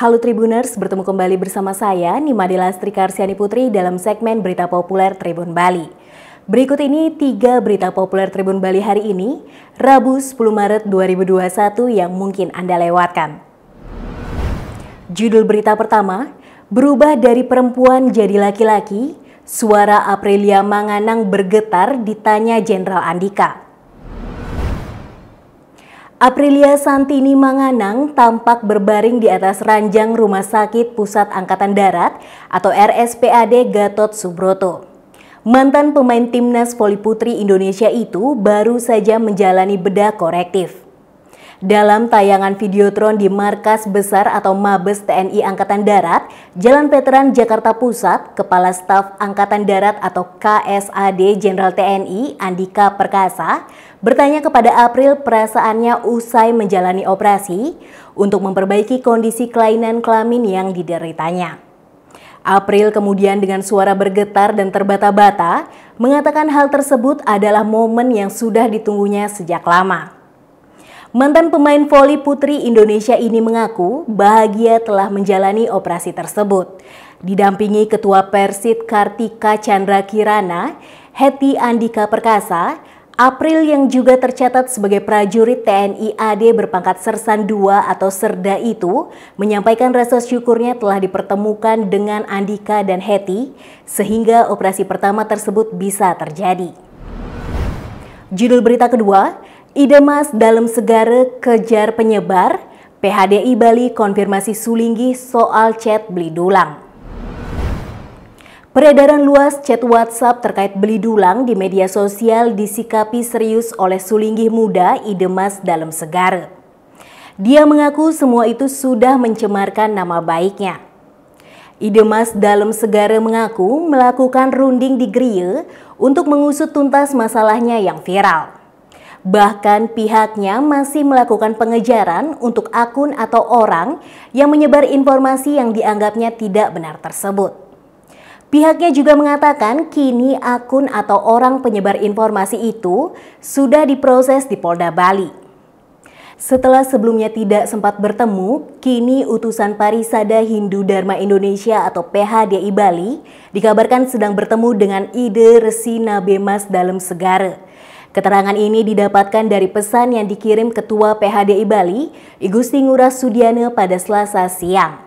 Halo Tribuners, bertemu kembali bersama saya Nimadila Dela Karsiani Putri dalam segmen Berita Populer Tribun Bali. Berikut ini tiga berita populer Tribun Bali hari ini, Rabu 10 Maret 2021 yang mungkin Anda lewatkan. Judul berita pertama, berubah dari perempuan jadi laki-laki, suara Aprilia Manganang bergetar ditanya Jenderal Andika. Aprilia Santini Manganang tampak berbaring di atas ranjang Rumah Sakit Pusat Angkatan Darat atau RSPAD Gatot Subroto. Mantan pemain timnas voli putri Indonesia itu baru saja menjalani bedah korektif. Dalam tayangan Videotron di Markas Besar atau Mabes TNI Angkatan Darat, Jalan Veteran Jakarta Pusat, Kepala Staf Angkatan Darat atau KSAD Jenderal TNI Andika Perkasa bertanya kepada April perasaannya usai menjalani operasi untuk memperbaiki kondisi kelainan kelamin yang dideritanya. April kemudian dengan suara bergetar dan terbata-bata mengatakan hal tersebut adalah momen yang sudah ditunggunya sejak lama. Mantan pemain voli putri Indonesia ini mengaku bahagia telah menjalani operasi tersebut. Didampingi Ketua Persit Kartika Chandra Kirana, Heti Andika Perkasa, April yang juga tercatat sebagai prajurit TNI AD berpangkat Sersan II atau Serda itu menyampaikan rasa syukurnya telah dipertemukan dengan Andika dan Heti sehingga operasi pertama tersebut bisa terjadi. Judul berita kedua, Ide Mas dalam segara kejar penyebar, PHDI Bali konfirmasi Sulinggi soal chat beli dulang. Peredaran luas chat WhatsApp terkait beli dulang di media sosial disikapi serius oleh Sulinggi Muda Ide Mas dalam segara. Dia mengaku semua itu sudah mencemarkan nama baiknya. Ide Mas Dalem Segara mengaku melakukan runding di Grie untuk mengusut tuntas masalahnya yang viral. Bahkan pihaknya masih melakukan pengejaran untuk akun atau orang yang menyebar informasi yang dianggapnya tidak benar tersebut. Pihaknya juga mengatakan kini akun atau orang penyebar informasi itu sudah diproses di Polda Bali. Setelah sebelumnya tidak sempat bertemu, kini utusan Parisada Hindu Dharma Indonesia atau PHDI Bali dikabarkan sedang bertemu dengan Ide Resi Nabe Mas Dalem Segara Keterangan ini didapatkan dari pesan yang dikirim Ketua PHDI Bali, Igusti Ngurah Sudiana pada Selasa siang.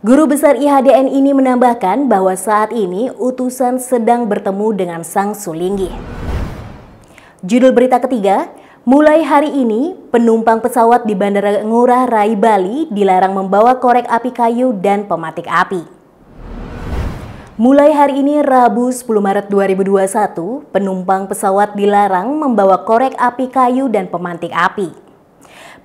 Guru Besar IHDN ini menambahkan bahwa saat ini utusan sedang bertemu dengan Sang Sulinggi. Judul berita ketiga, Mulai hari ini, penumpang pesawat di Bandara Ngurah Rai Bali dilarang membawa korek api kayu dan pematik api. Mulai hari ini Rabu 10 Maret 2021, penumpang pesawat dilarang membawa korek api kayu dan pemantik api.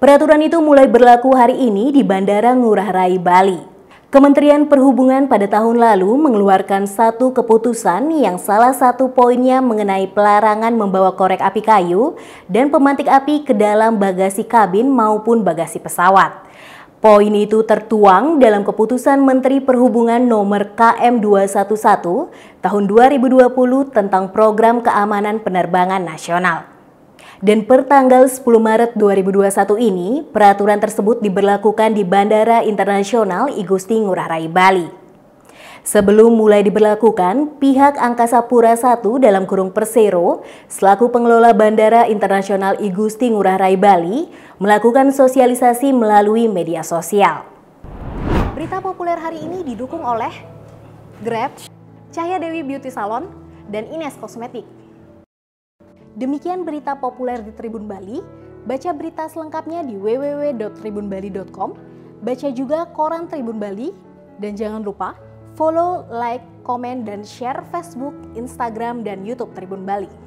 Peraturan itu mulai berlaku hari ini di Bandara Ngurah Rai, Bali. Kementerian Perhubungan pada tahun lalu mengeluarkan satu keputusan yang salah satu poinnya mengenai pelarangan membawa korek api kayu dan pemantik api ke dalam bagasi kabin maupun bagasi pesawat. Poin itu tertuang dalam keputusan Menteri Perhubungan nomor KM211 tahun 2020 tentang program keamanan penerbangan nasional. Dan per tanggal 10 Maret 2021 ini, peraturan tersebut diberlakukan di Bandara Internasional Igusti Ngurah Rai Bali. Sebelum mulai diberlakukan, pihak Angkasa Pura I dalam kurung Persero, selaku pengelola Bandara Internasional I Gusti Ngurah Rai Bali, melakukan sosialisasi melalui media sosial. Berita populer hari ini didukung oleh Grab, Cahaya Dewi Beauty Salon, dan Ines Kosmetik. Demikian berita populer di Tribun Bali. Baca berita selengkapnya di www.tribunbali.com. Baca juga koran Tribun Bali. Dan jangan lupa Follow, like, komen, dan share Facebook, Instagram, dan Youtube Tribun Bali.